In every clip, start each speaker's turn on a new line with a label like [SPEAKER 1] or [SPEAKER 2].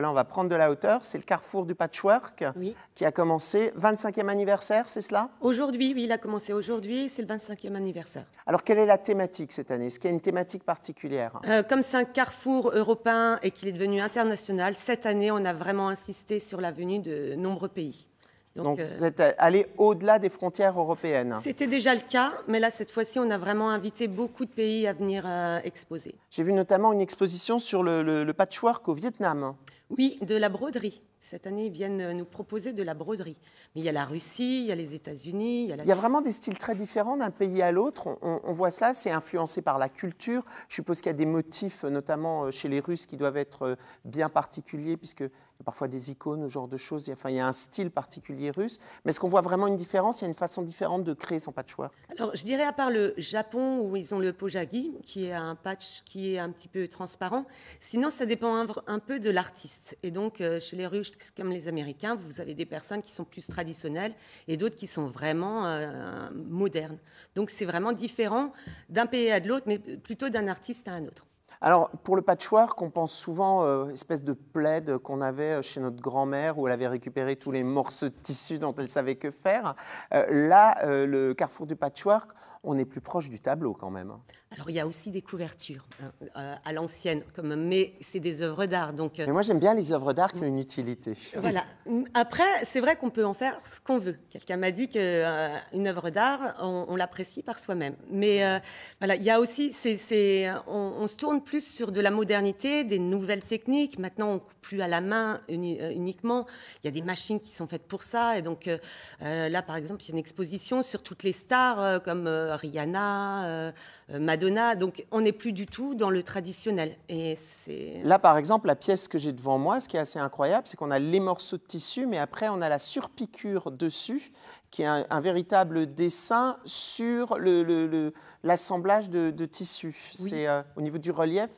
[SPEAKER 1] Là, on va prendre de la hauteur. C'est le carrefour du patchwork qui a commencé. 25e anniversaire, c'est cela
[SPEAKER 2] Aujourd'hui, oui, il a commencé aujourd'hui. C'est le 25e anniversaire.
[SPEAKER 1] Alors, quelle est la thématique cette année Est-ce qu'il y a une thématique particulière
[SPEAKER 2] euh, Comme c'est un carrefour européen et qu'il est devenu international, cette année, on a vraiment insisté sur la venue de nombreux pays. Donc, euh, vous
[SPEAKER 1] êtes allé au-delà des frontières européennes.
[SPEAKER 2] C'était déjà le cas, mais là, cette fois-ci, on a vraiment invité beaucoup de pays à venir euh, exposer.
[SPEAKER 1] J'ai vu notamment une exposition sur le patchwork au Vietnam.
[SPEAKER 2] Oui, de la broderie. Cette année, ils viennent euh, nous proposer de la broderie. Mais il y a la Russie, il y a les États-Unis, il y a vraiment
[SPEAKER 1] des styles très différents d'un pays à l'autre. On, voit ça, c'est influencé par la culture. Je suppose qu'il y a des motifs, euh, notamment euh, chez les Russes, qui doivent être bien particuliers, puisque y a parfois des icônes, ce genre de choses. Il y a, enfin, il y a un style particulier russe. Mais est-ce qu'on voit vraiment une différence Il y a une façon différente de créer son patchwork
[SPEAKER 2] Alors, je dirais, à part le Japon, où ils ont le pojagi, qui est un patch qui est un petit peu transparent. Sinon, ça dépend un peu de l'artiste. Et donc, euh, chez les ruches, comme les Américains, vous avez des personnes qui sont plus traditionnelles et d'autres qui sont vraiment euh, modernes. Donc, c'est vraiment différent d'un pays à l'autre, mais plutôt d'un artiste à un autre.
[SPEAKER 1] Alors, pour le patchwork, on pense souvent une euh, espèce de plaid qu'on avait chez notre grand-mère où elle avait récupéré tous les morceaux de tissu dont elle savait que faire. là, le carrefour du patchwork, on est plus proche du tableau quand même. Hein. Alors il y a aussi
[SPEAKER 2] des couvertures hein, euh, à l'ancienne, comme mais c'est des œuvres d'art. Donc. Euh, mais moi j'aime bien les
[SPEAKER 1] œuvres d'art qui ont mm. une utilité. Voilà.
[SPEAKER 2] Mm, après c'est vrai qu'on peut en faire ce qu'on veut. Quelqu'un m'a dit que euh, une œuvre d'art on, l'apprécie par soi-même. Mais voilà il y a aussi c'est on, se tourne plus sur de la modernité, des nouvelles techniques. Maintenant on coupe plus à la main uniquement. Il y a des machines qui sont faites pour ça et donc là par exemple il y a une exposition sur toutes les stars comme euh, Rihanna, euh, euh, Madonna. Donc on n'est plus du tout dans le traditionnel. Et c'est là
[SPEAKER 1] par exemple la pièce que j'ai devant moi, ce qui est assez incroyable, c'est qu'on a les morceaux de tissu, mais après on a la surpiqûre dessus, qui est un, véritable dessin sur l'assemblage de, tissus. C'est au niveau du relief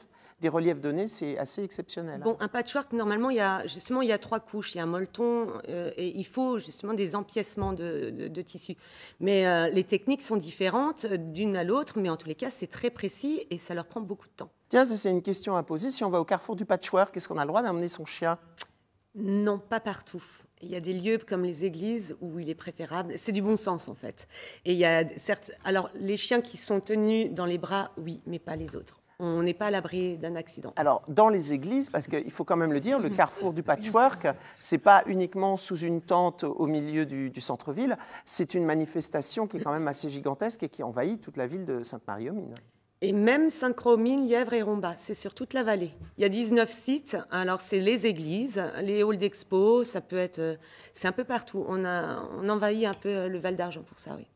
[SPEAKER 1] des reliefs donnés, c'est assez exceptionnel. Hein.
[SPEAKER 2] Bon, un patchwork, normalement, il y a, justement, il y a trois couches. Il y a un molleton euh, et il faut justement des empiècements de, de, tissu. Mais euh, les techniques sont différentes euh, d'une à l'autre, mais en tous les cas, c'est très précis
[SPEAKER 1] et ça leur prend beaucoup de temps. Tiens, c'est une question à poser. Si on va au carrefour du patchwork, est-ce qu'on a le droit d'amener son chien Non, pas partout. Il y a des lieux comme
[SPEAKER 2] les églises où il
[SPEAKER 1] est préférable.
[SPEAKER 2] C'est du bon sens en fait. Et il y a certes, alors les chiens qui sont tenus dans les bras, oui, mais
[SPEAKER 1] pas les autres on n'est pas à l'abri d'un accident. Alors, dans les églises, parce qu'il faut quand même le dire, le carrefour du patchwork, n'est pas uniquement sous une tente au milieu du, centre-ville, c'est une manifestation qui est quand même assez gigantesque et qui envahit toute la ville de Sainte-Marie-aux-Mines. Et
[SPEAKER 2] même sainte croix aux Lièvre et Romba, c'est sur toute la vallée. Il y a 19 sites, alors c'est les églises, les halls d'expo, ça peut être. Euh, c'est un peu partout. On, a, on envahit un peu euh, le Val d'Argent pour ça, oui.